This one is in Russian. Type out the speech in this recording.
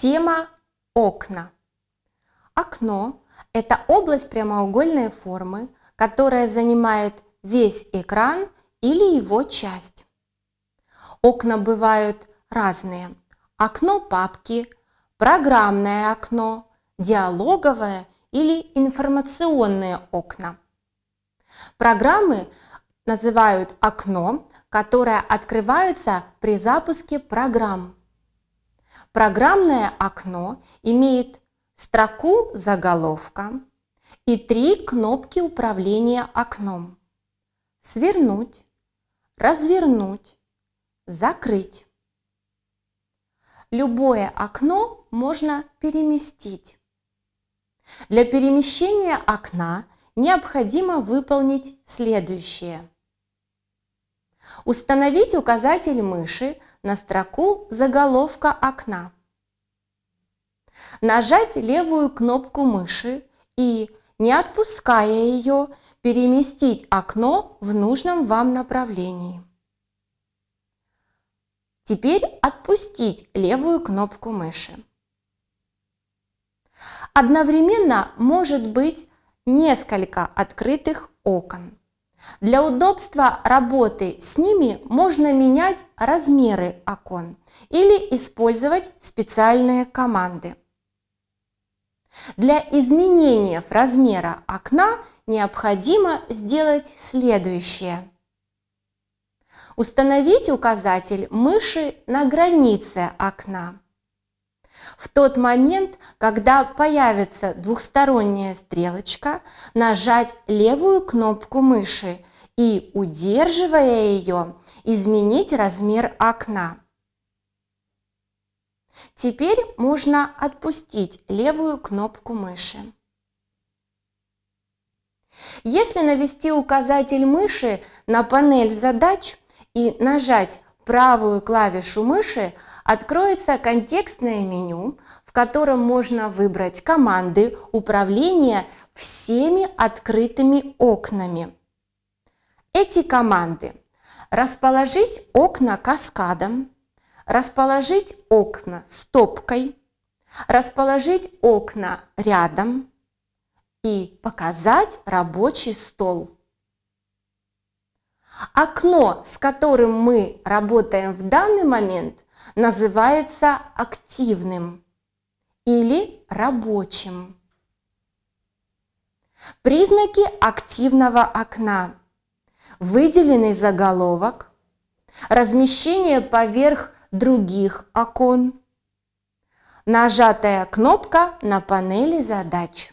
Тема окна. Окно – это область прямоугольной формы, которая занимает весь экран или его часть. Окна бывают разные. Окно папки, программное окно, диалоговое или информационные окна. Программы называют окно, которое открывается при запуске программ. Программное окно имеет строку заголовка и три кнопки управления окном. Свернуть, развернуть, закрыть. Любое окно можно переместить. Для перемещения окна необходимо выполнить следующее. Установить указатель мыши на строку заголовка окна. Нажать левую кнопку мыши и, не отпуская ее, переместить окно в нужном вам направлении. Теперь отпустить левую кнопку мыши. Одновременно может быть несколько открытых окон. Для удобства работы с ними можно менять размеры окон или использовать специальные команды. Для изменения размера окна необходимо сделать следующее. Установить указатель мыши на границе окна в тот момент, когда появится двухсторонняя стрелочка, нажать левую кнопку мыши и, удерживая ее, изменить размер окна. Теперь можно отпустить левую кнопку мыши. Если навести указатель мыши на панель задач и нажать правую клавишу мыши откроется контекстное меню, в котором можно выбрать команды управления всеми открытыми окнами. Эти команды – расположить окна каскадом, расположить окна стопкой, расположить окна рядом и показать рабочий стол. Окно, с которым мы работаем в данный момент, называется активным или рабочим. Признаки активного окна. Выделенный заголовок, размещение поверх других окон, нажатая кнопка на панели задач.